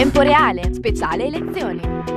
tempo reale, speciale elezioni.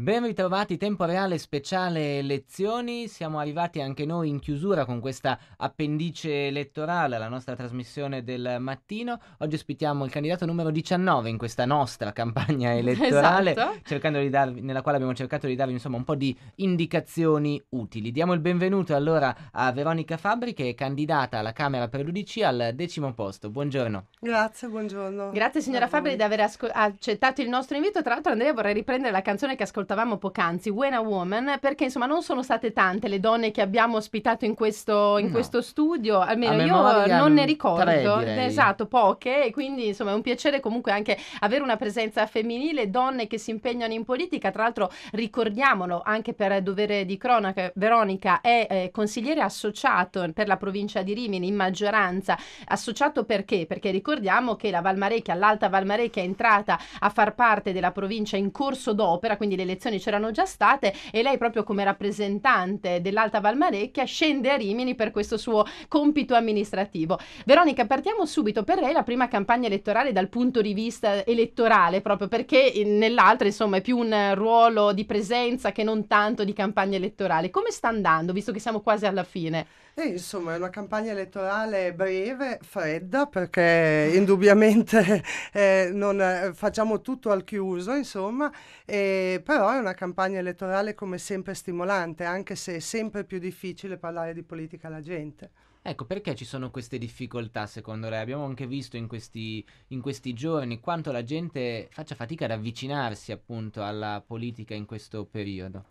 Ben ritrovati, tempo reale speciale lezioni, siamo arrivati anche noi in chiusura con questa appendice elettorale alla nostra trasmissione del mattino. Oggi ospitiamo il candidato numero 19 in questa nostra campagna esatto. elettorale, esatto. darvi, nella quale abbiamo cercato di darvi insomma un po' di indicazioni utili. Diamo il benvenuto allora a Veronica Fabri che è candidata alla Camera per l'Udc al decimo posto. Buongiorno. Grazie, buongiorno. Grazie signora Fabri di aver asco- accettato il nostro invito. Tra l'altro Andrea vorrei riprendere la canzone che ascoltiamo ascoltavamo poc'anzi, When a Woman, perché insomma non sono state tante le donne che abbiamo ospitato in questo, in no. questo studio, almeno a io non ne ricordo. Tre, esatto, poche, e quindi insomma è un piacere comunque anche avere una presenza femminile, donne che si impegnano in politica, tra l'altro ricordiamolo anche per dovere di cronaca, Veronica è eh, consigliere associato per la provincia di Rimini in maggioranza, associato perché? Perché ricordiamo che la Valmarecchia, l'Alta Valmarecchia è entrata a far parte della provincia in corso d'opera, quindi le elezioni elezioni c'erano già state e lei proprio come rappresentante dell'Alta Valmarecchia scende a Rimini per questo suo compito amministrativo. Veronica, partiamo subito per lei la prima campagna elettorale dal punto di vista elettorale, proprio perché nell'altra insomma è più un ruolo di presenza che non tanto di campagna elettorale. Come sta andando, visto che siamo quasi alla fine? E insomma è una campagna elettorale breve, fredda, perché indubbiamente eh, non, eh, facciamo tutto al chiuso, insomma, eh, però è una campagna elettorale come sempre stimolante, anche se è sempre più difficile parlare di politica alla gente. Ecco, perché ci sono queste difficoltà secondo lei? Abbiamo anche visto in questi, in questi, giorni quanto la gente faccia fatica ad avvicinarsi appunto alla politica in questo periodo.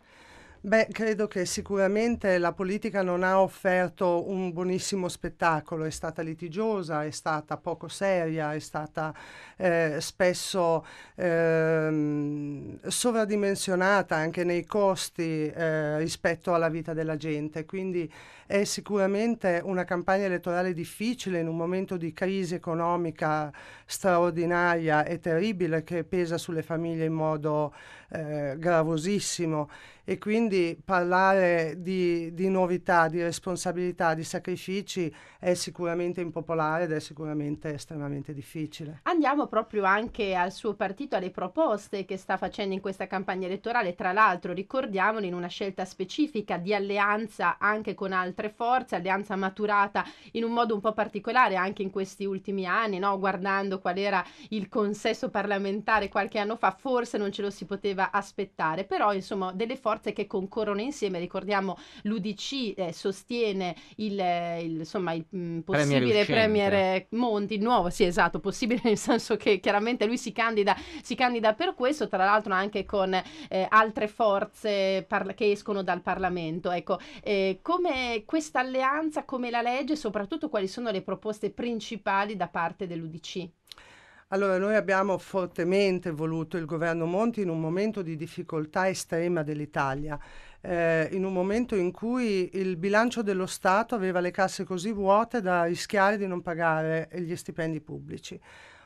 Beh, credo che sicuramente la politica non ha offerto un buonissimo spettacolo, è stata litigiosa, è stata poco seria, è stata eh, spesso ehm, sovradimensionata anche nei costi eh, rispetto alla vita della gente, quindi è sicuramente una campagna elettorale difficile in un momento di crisi economica straordinaria e terribile che pesa sulle famiglie in modo eh, gravosissimo e quindi parlare di, di, novità, di responsabilità, di sacrifici è sicuramente impopolare ed è sicuramente estremamente difficile. Andiamo proprio anche al suo partito, alle proposte che sta facendo in questa campagna elettorale, tra l'altro ricordiamolo in una scelta specifica di alleanza anche con altre forze, alleanza maturata in un modo un po' particolare anche in questi ultimi anni, no? guardando qual era il consesso parlamentare qualche anno fa, forse non ce lo si poteva aspettare, però insomma delle forze forze che concorrono insieme, ricordiamo l'UDC eh, sostiene il, eh, il, insomma, il mh, mm, possibile premier, premier eh, Monti, il nuovo, sì esatto, possibile nel senso che chiaramente lui si candida, si candida per questo, tra l'altro anche con eh, altre forze parla- che escono dal Parlamento. Ecco, eh, come questa alleanza, come la legge, soprattutto quali sono le proposte principali da parte dell'UDC? Allora, noi abbiamo fortemente voluto il governo Monti in un momento di difficoltà estrema dell'Italia. Eh, in un momento in cui il bilancio dello Stato aveva le casse così vuote da rischiare di non pagare gli stipendi pubblici.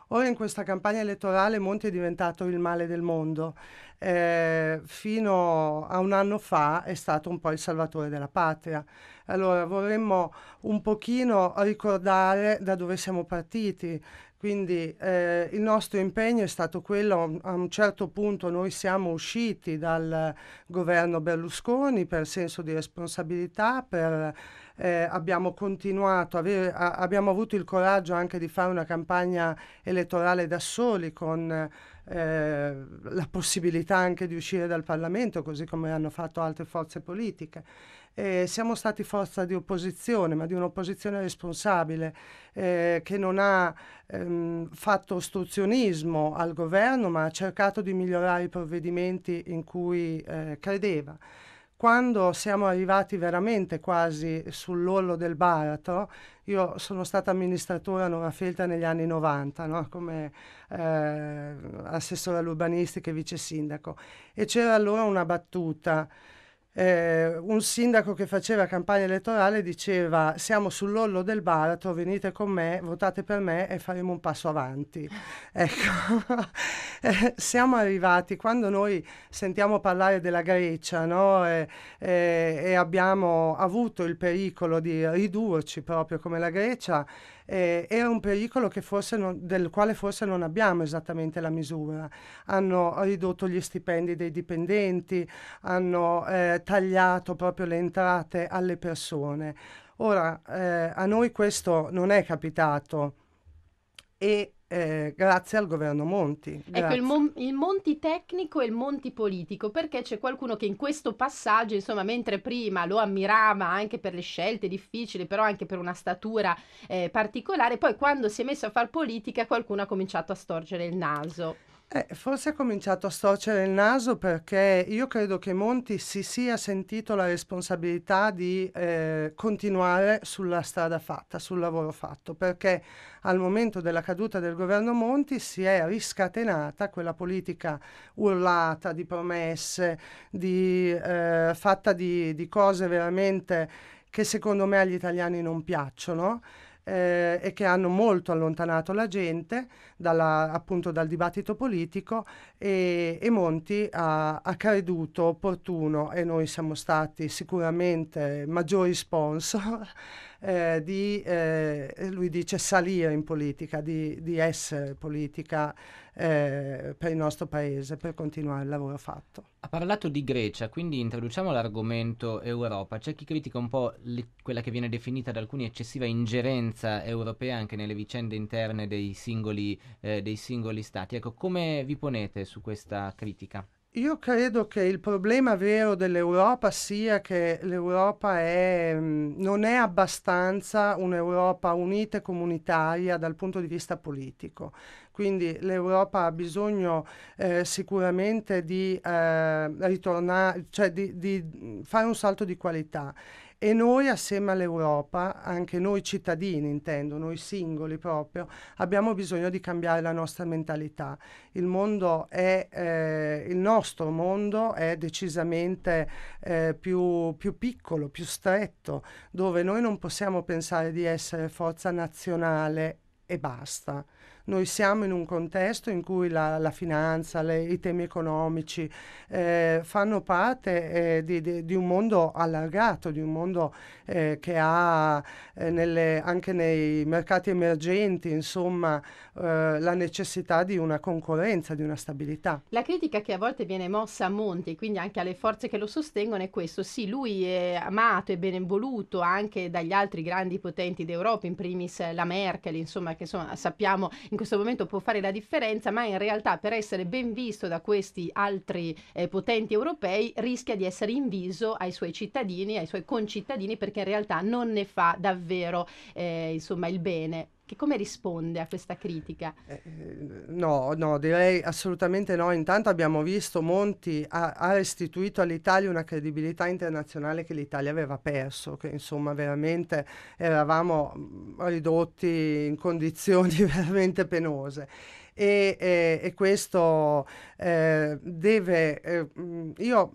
Ora in questa campagna elettorale Monti è diventato il male del mondo. Eh, fino a un anno fa è stato un po' il salvatore della patria. Allora vorremmo un pochino ricordare da dove siamo partiti, quindi eh, il nostro impegno è stato quello, a un certo punto noi siamo usciti dal governo Berlusconi per senso di responsabilità, per, eh, abbiamo continuato, avere, a, abbiamo avuto il coraggio anche di fare una campagna elettorale da soli con eh, la possibilità anche di uscire dal Parlamento, così come hanno fatto altre forze politiche. Eh, siamo stati forza di opposizione, ma di un'opposizione responsabile eh, che non ha ehm, fatto ostruzionismo al governo, ma ha cercato di migliorare i provvedimenti in cui eh, credeva. Quando siamo arrivati veramente quasi sull'orlo del baratro, io sono stata amministratore a Felta negli anni 90, no? come eh, assessore all'urbanistica e vice sindaco, e c'era allora una battuta eh, un sindaco che faceva campagna elettorale diceva siamo sull'orlo del baratro, venite con me, votate per me e faremo un passo avanti. Ecco, eh, siamo arrivati quando noi sentiamo parlare della Grecia no? e, eh, e, eh, e abbiamo avuto il pericolo di ridurci proprio come la Grecia, eh, è un pericolo non, del quale forse non abbiamo esattamente la misura. Hanno ridotto gli stipendi dei dipendenti, hanno eh, tagliato proprio le entrate alle persone. Ora, eh, a noi questo non è capitato e eh, grazie al governo Monti. Grazie. Ecco, il, mon- il, Monti tecnico e il Monti politico, perché c'è qualcuno che in questo passaggio, insomma, mentre prima lo ammirava anche per le scelte difficili, però anche per una statura eh, particolare, poi quando si è messo a far politica qualcuno ha cominciato a storgere il naso. Eh, forse ha cominciato a storcere il naso perché io credo che Monti si sia sentito la responsabilità di eh, continuare sulla strada fatta, sul lavoro fatto, perché al momento della caduta del governo Monti si è riscatenata quella politica urlata di promesse, di, eh, fatta di, di cose veramente che secondo me agli italiani non piacciono eh, e che hanno molto allontanato la gente dalla, appunto dal dibattito politico e, e Monti ha, ha, creduto opportuno e noi siamo stati sicuramente maggiori sponsor eh, di, eh, lui dice, salire in politica, di, di essere politica eh, per il nostro paese, per continuare il lavoro fatto. Ha parlato di Grecia, quindi introduciamo l'argomento Europa. C'è chi critica un po' le, quella che viene definita da alcuni eccessiva ingerenza europea anche nelle vicende interne dei singoli, eh, dei singoli stati. Ecco, come vi ponete su questa critica? Io credo che il problema vero dell'Europa sia che l'Europa è, mm, non è abbastanza un'Europa unita e comunitaria dal punto di vista politico. Quindi l'Europa ha bisogno eh, sicuramente di eh, ritornare, cioè di, di fare un salto di qualità. E noi assieme all'Europa, anche noi cittadini intendo, noi singoli proprio, abbiamo bisogno di cambiare la nostra mentalità. Il mondo è, eh, il nostro mondo è decisamente eh, più, più, piccolo, più stretto, dove noi non possiamo pensare di essere forza nazionale e basta. Noi siamo in un contesto in cui la, la finanza, le, i temi economici eh, fanno parte eh, di, di, di, un mondo allargato, di un mondo eh, che ha eh, nelle, anche nei mercati emergenti insomma, eh, la necessità di una concorrenza, di una stabilità. La critica che a volte viene mossa a Monti, quindi anche alle forze che lo sostengono, è questo. Sì, lui è amato e benevoluto anche dagli altri grandi potenti d'Europa, in primis la Merkel, insomma, che insomma, sappiamo in questo momento può fare la differenza, ma in realtà per essere ben visto da questi altri eh, potenti europei rischia di essere inviso ai suoi cittadini, ai suoi concittadini, perché in realtà non ne fa davvero eh, insomma, il bene. Che come risponde a questa critica? Eh, eh, no, no, direi assolutamente no. Intanto abbiamo visto Monti ha, ha restituito all'Italia una credibilità internazionale che l'Italia aveva perso, che insomma veramente eravamo mm, ridotti in condizioni veramente penose. E, e, e questo eh, deve... Eh, mm, io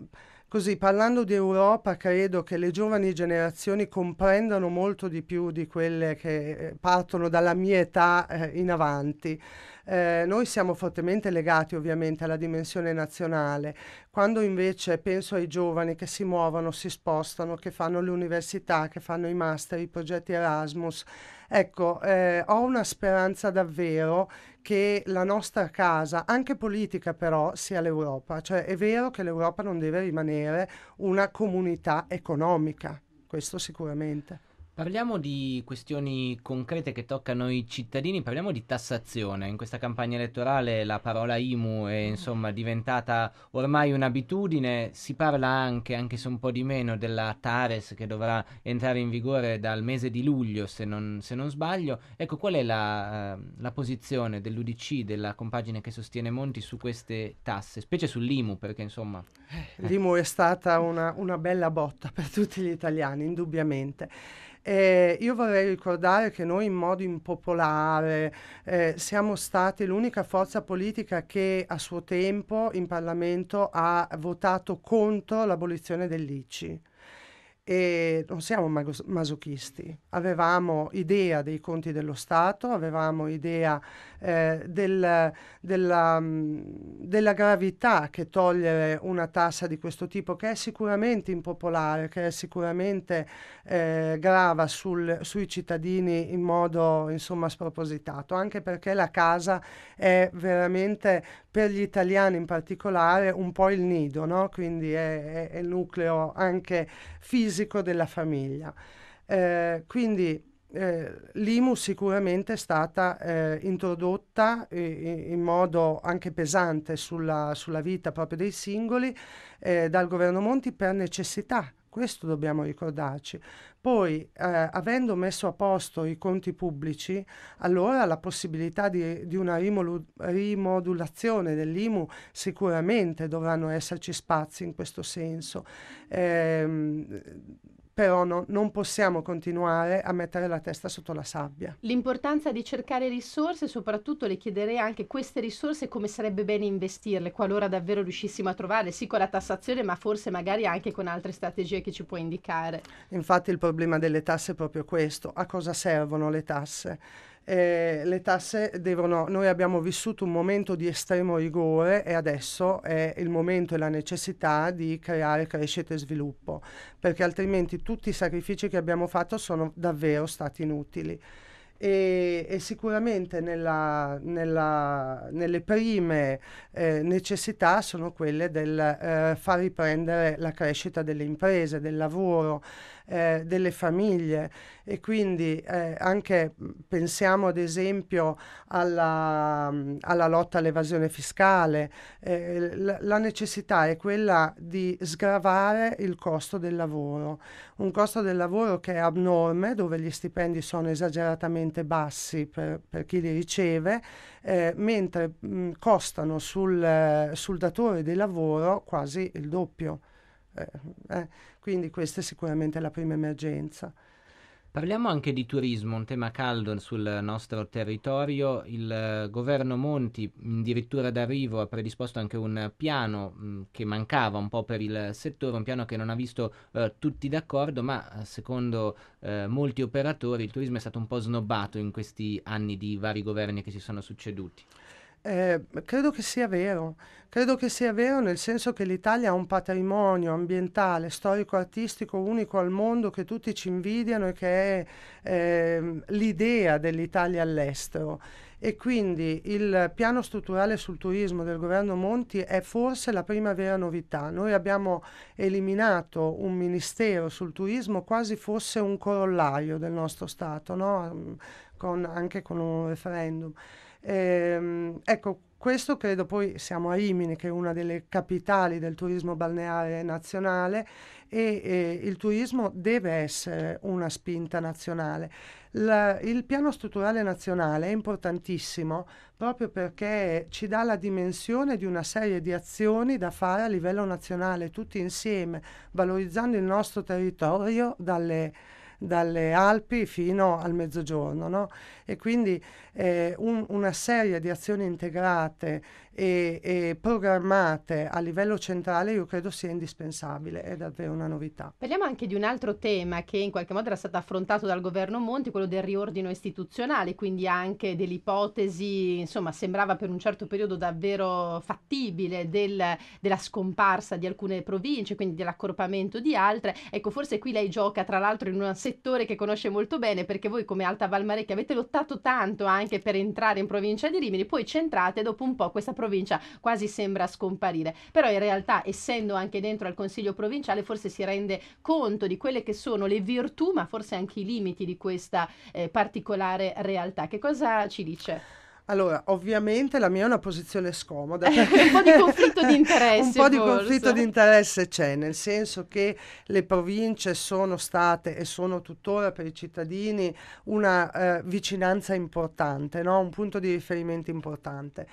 Così parlando di Europa credo che le giovani generazioni comprendano molto di più di quelle che eh, partono dalla mia età eh, in avanti. Eh, noi siamo fortemente legati ovviamente alla dimensione nazionale, quando invece penso ai giovani che si muovono, si spostano, che fanno le università, che fanno i master, i progetti Erasmus, ecco, eh, ho una speranza davvero che la nostra casa, anche politica però, sia l'Europa. Cioè è vero che l'Europa non deve rimanere una comunità economica, questo sicuramente. Parliamo di questioni concrete che toccano i cittadini, parliamo di tassazione. In questa campagna elettorale la parola IMU è mm. insomma, diventata ormai un'abitudine, si parla anche, anche se un po' di meno, della Tares che dovrà entrare in vigore dal mese di luglio se non, se non sbaglio. Ecco, qual è la, eh, la posizione dell'UDC, della compagine che sostiene Monti su queste tasse, specie sull'IMU perché insomma... Eh, L'IMU è stata una, una bella botta per tutti gli italiani, indubbiamente. Eh, io vorrei ricordare che noi in modo impopolare eh, siamo stati l'unica forza politica che a suo tempo in Parlamento ha votato contro l'abolizione dell'ICI e non siamo masochisti, avevamo idea dei conti dello Stato, avevamo idea eh, del, della, della, gravità che togliere una tassa di questo tipo, che è sicuramente impopolare, che è sicuramente eh, grava sul, sui cittadini in modo insomma spropositato, anche perché la casa è veramente per gli italiani in particolare un po' il nido, no? quindi è, è, è il nucleo anche fisico fisico della famiglia. Eh, quindi eh, l'IMU sicuramente è stata eh, introdotta eh, in modo anche pesante sulla, sulla vita proprio dei singoli eh, dal governo Monti per necessità. Questo dobbiamo ricordarci. Poi, eh, avendo messo a posto i conti pubblici, allora la possibilità di, di una rimolu- rimodulazione dell'IMU sicuramente dovranno esserci spazi in questo senso. Eh, però no, non possiamo continuare a mettere la testa sotto la sabbia. L'importanza di cercare risorse, soprattutto le chiederei anche queste risorse come sarebbe bene investirle, qualora davvero riuscissimo a trovarle, sì con la tassazione, ma forse magari anche con altre strategie che ci può indicare. Infatti il problema delle tasse è proprio questo, a cosa servono le tasse? eh, le tasse devono, noi abbiamo vissuto un momento di estremo rigore e adesso è il momento e la necessità di creare crescita e sviluppo, perché altrimenti tutti i sacrifici che abbiamo fatto sono davvero stati inutili. E, e, sicuramente nella, nella, nelle prime eh, necessità sono quelle del eh, far riprendere la crescita delle imprese, del lavoro eh, delle famiglie e quindi eh, anche pensiamo ad esempio alla, alla lotta all'evasione fiscale, eh, la, la necessità è quella di sgravare il costo del lavoro, un costo del lavoro che è abnorme dove gli stipendi sono esageratamente bassi per, per chi li riceve, eh, mentre mh, costano sul, eh, sul datore di lavoro quasi il doppio. Eh, eh, quindi questa è sicuramente la prima emergenza. Parliamo anche di turismo, un tema caldo sul nostro territorio. Il eh, governo Monti, addirittura d'arrivo, ha predisposto anche un piano mm, che mancava un po' per il settore, un piano che non ha visto eh, tutti d'accordo, ma eh, secondo eh, molti operatori il turismo è stato un po' snobbato in questi anni di vari governi che si sono succeduti. Eh, credo che sia vero, credo che sia vero nel senso che l'Italia ha un patrimonio ambientale, storico-artistico unico al mondo che tutti ci invidiano e che è eh, l'idea dell'Italia all'estero e quindi il piano strutturale sul turismo del governo Monti è forse la prima vera novità. Noi abbiamo eliminato un ministero sul turismo quasi fosse un corollario del nostro Stato, no? con, anche con un referendum. Ehm, ecco, questo credo poi siamo a Rimini, che è una delle capitali del turismo balneare nazionale e, e il turismo deve essere una spinta nazionale. La, il piano strutturale nazionale è importantissimo proprio perché ci dà la dimensione di una serie di azioni da fare a livello nazionale, tutti insieme, valorizzando il nostro territorio dalle dalle Alpi fino al mezzogiorno. No? E quindi eh, un, una serie di azioni integrate e, e, programmate a livello centrale io credo sia indispensabile, è davvero una novità. Parliamo anche di un altro tema che in qualche modo era stato affrontato dal governo Monti, quello del riordino istituzionale, quindi anche dell'ipotesi, insomma sembrava per un certo periodo davvero fattibile del, della scomparsa di alcune province, quindi dell'accorpamento di altre. Ecco, forse qui lei gioca tra l'altro in un settore che conosce molto bene perché voi come Alta Valmarecchia avete lottato tanto anche per entrare in provincia di Rimini, poi c'entrate dopo un po' questa provincia provincia quasi sembra scomparire. Però in realtà, essendo anche dentro al Consiglio provinciale, forse si rende conto di quelle che sono le virtù, ma forse anche i limiti di questa eh, particolare realtà. Che cosa ci dice? Allora, ovviamente la mia è una posizione scomoda. un po' di conflitto di interesse. un po' forse. di conflitto di interesse c'è, nel senso che le province sono state e sono tuttora per i cittadini una eh, vicinanza importante, no? un punto di riferimento importante.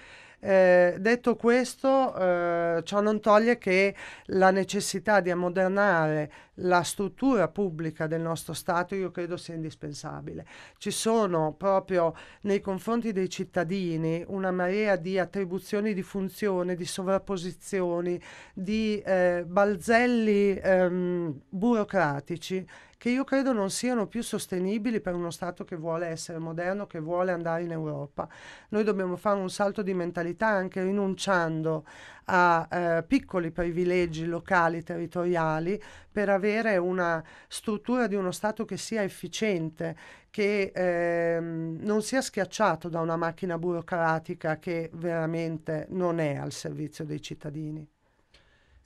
Eh, detto questo, eh, ciò non toglie che la necessità di ammodernare la struttura pubblica del nostro Stato io credo sia indispensabile. Ci sono proprio nei confronti dei cittadini una marea di attribuzioni di funzione, di sovrapposizioni, di eh, balzelli ehm, burocratici che io credo non siano più sostenibili per uno Stato che vuole essere moderno, che vuole andare in Europa. Noi dobbiamo fare un salto di mentalità anche rinunciando a eh, piccoli privilegi locali, territoriali, per avere una struttura di uno Stato che sia efficiente, che ehm, non sia schiacciato da una macchina burocratica che veramente non è al servizio dei cittadini.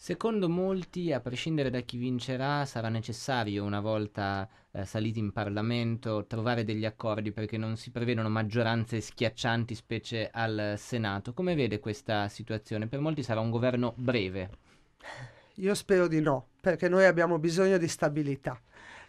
Secondo molti, a prescindere da chi vincerà, sarà necessario, una volta eh, saliti in Parlamento, trovare degli accordi perché non si prevedono maggioranze schiaccianti, specie al Senato. Come vede questa situazione? Per molti sarà un governo breve. Io spero di no, perché noi abbiamo bisogno di stabilità.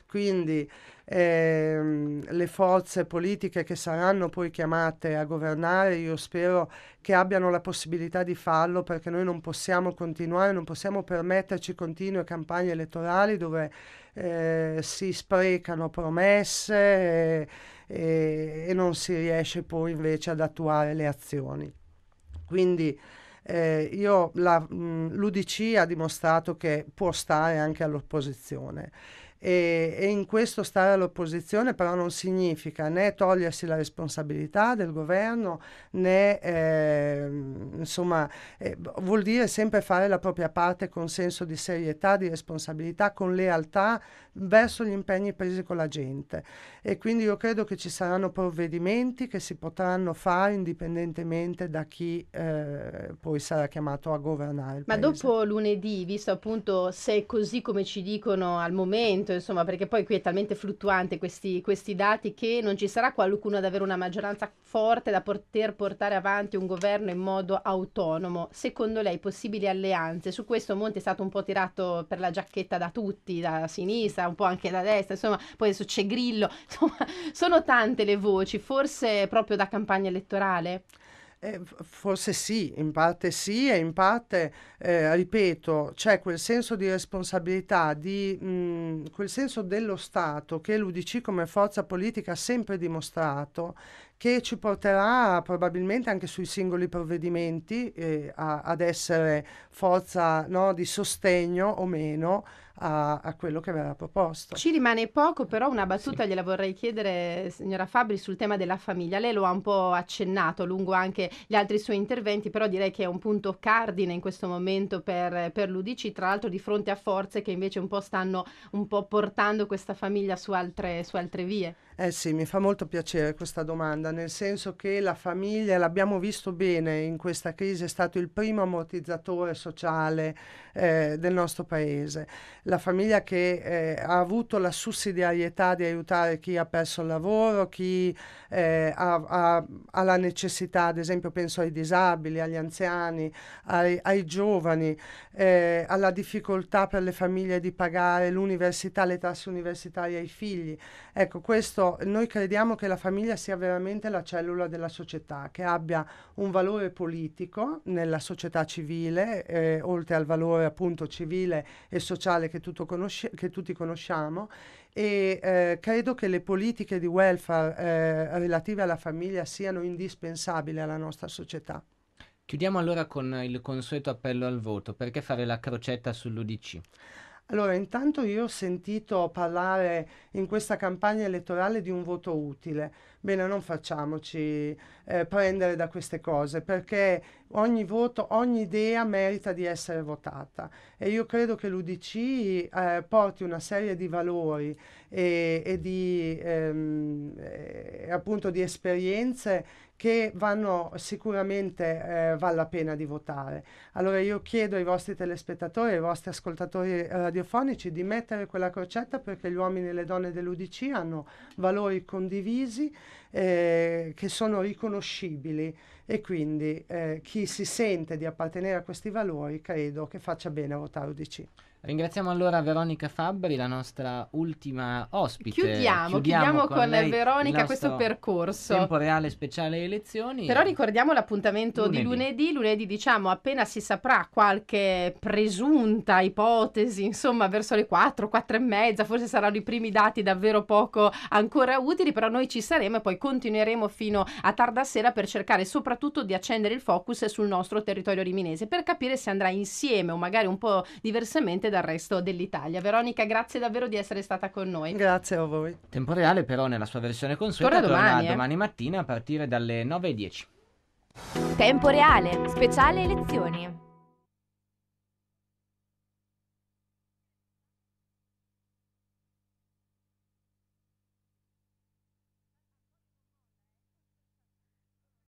Quindi eh, le forze politiche che saranno poi chiamate a governare, io spero che abbiano la possibilità di farlo perché noi non possiamo continuare, non possiamo permetterci continue campagne elettorali dove eh, si sprecano promesse e, e, e, non si riesce poi invece ad attuare le azioni. Quindi eh, io la, mh, l'UDC ha dimostrato che può stare anche all'opposizione e, e, in questo stare all'opposizione però non significa né togliersi la responsabilità del governo né eh, insomma eh, vuol dire sempre fare la propria parte con senso di serietà, di responsabilità, con lealtà verso gli impegni presi con la gente e quindi io credo che ci saranno provvedimenti che si potranno fare indipendentemente da chi eh, poi sarà chiamato a governare. Ma paese. dopo lunedì, visto appunto se è così come ci dicono al momento, momento, insomma, perché poi qui è talmente fluttuante questi, questi dati che non ci sarà qualcuno ad avere una maggioranza forte da poter portare avanti un governo in modo autonomo. Secondo lei possibili alleanze? Su questo Monti è stato un po' tirato per la giacchetta da tutti, da sinistra, un po' anche da destra, insomma, poi adesso c'è Grillo, insomma, sono tante le voci, forse proprio da campagna elettorale? Eh, forse sì, in parte sì e in parte, eh, ripeto, c'è quel senso di responsabilità, di, mh, mm, quel senso dello Stato che l'UDC come forza politica ha sempre dimostrato che ci porterà probabilmente anche sui singoli provvedimenti eh, a, ad essere forza no, di sostegno o meno a, a, quello che aveva proposto. Ci rimane poco, però una battuta sì. gliela vorrei chiedere, signora Fabri, sul tema della famiglia. Lei lo ha un po' accennato lungo anche gli altri suoi interventi, però direi che è un punto cardine in questo momento per, per l'Udc, tra l'altro di fronte a forze che invece un po' stanno un po' portando questa famiglia su altre, su altre vie. Eh sì, mi fa molto piacere questa domanda, nel senso che la famiglia, l'abbiamo visto bene in questa crisi, è stato il primo ammortizzatore sociale eh, del nostro paese. La famiglia che eh, ha avuto la sussidiarietà di aiutare chi ha perso il lavoro, chi eh, ha, ha, ha, la necessità, ad esempio penso ai disabili, agli anziani, ai, ai giovani, eh, alla difficoltà per le famiglie di pagare l'università, le tasse universitarie ai figli. Ecco, questo noi crediamo che la famiglia sia veramente la cellula della società, che abbia un valore politico nella società civile, eh, oltre al valore appunto civile e sociale che, conosci- che tutti conosciamo, e eh, credo che le politiche di welfare eh, relative alla famiglia siano indispensabili alla nostra società. Chiudiamo allora con il consueto appello al voto, perché fare la crocetta sull'UDC? Allora, intanto io ho sentito parlare in questa campagna elettorale di un voto utile. Bene, non facciamoci eh, prendere da queste cose, perché ogni voto, ogni idea merita di essere votata. E io credo che l'UDC eh, porti una serie di valori e, e di, ehm, eh, appunto di esperienze che vanno sicuramente eh, vale la pena di votare. Allora io chiedo ai vostri telespettatori, ai vostri ascoltatori eh, radiofonici di mettere quella crocetta perché gli uomini e le donne dell'UDC hanno valori condivisi eh, che sono riconoscibili e quindi eh, chi si sente di appartenere a questi valori credo che faccia bene a votare UDC. Ringraziamo allora Veronica Fabbri, la nostra ultima ospite. Chiudiamo, chiudiamo, chiudiamo con, con Veronica questo percorso. Tempo reale speciale elezioni. Però ricordiamo l'appuntamento lunedì. di lunedì. Lunedì diciamo appena si saprà qualche presunta ipotesi, insomma verso le 4, 4 e mezza, forse saranno i primi dati davvero poco ancora utili, però noi ci saremo e poi continueremo fino a tarda sera per cercare soprattutto di accendere il focus sul nostro territorio riminese per capire se andrà insieme o magari un po' diversamente dal resto dell'Italia. Veronica, grazie davvero di essere stata con noi. Grazie a voi. Tempo reale però nella sua versione consueta torna domani, torna eh. mattina a partire dalle 9.10. Tempo reale, speciale elezioni.